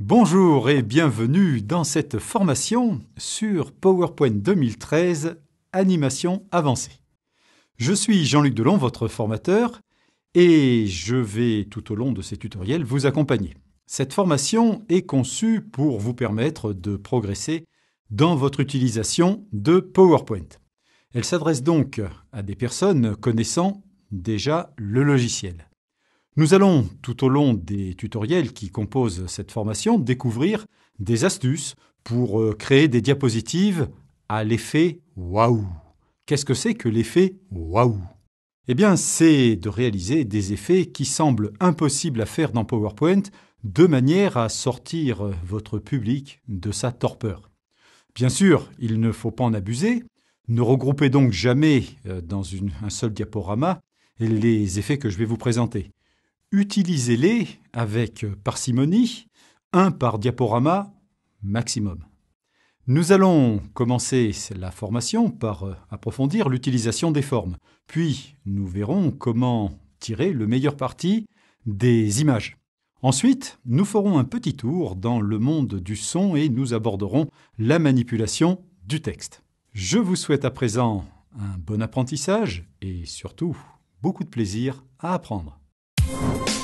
Bonjour et bienvenue dans cette formation sur PowerPoint 2013 Animation avancée. Je suis Jean-Luc Delon, votre formateur, et je vais tout au long de ces tutoriels vous accompagner. Cette formation est conçue pour vous permettre de progresser dans votre utilisation de PowerPoint. Elle s'adresse donc à des personnes connaissant déjà le logiciel. Nous allons, tout au long des tutoriels qui composent cette formation, découvrir des astuces pour euh, créer des diapositives à l'effet waouh. Qu'est-ce que c'est que l'effet waouh Eh bien, c'est de réaliser des effets qui semblent impossibles à faire dans PowerPoint de manière à sortir euh, votre public de sa torpeur. Bien sûr, il ne faut pas en abuser. Ne regroupez donc jamais euh, dans un seul diaporama les effets que je vais vous présenter utilisez-les avec parcimonie, un par diaporama maximum. Nous allons commencer la formation par euh, approfondir l'utilisation des formes, puis nous verrons comment tirer le meilleur parti des images. Ensuite, nous ferons un petit tour dans le monde du son et nous aborderons la manipulation du texte. Je vous souhaite à présent un bon apprentissage et surtout beaucoup de plaisir à apprendre. you.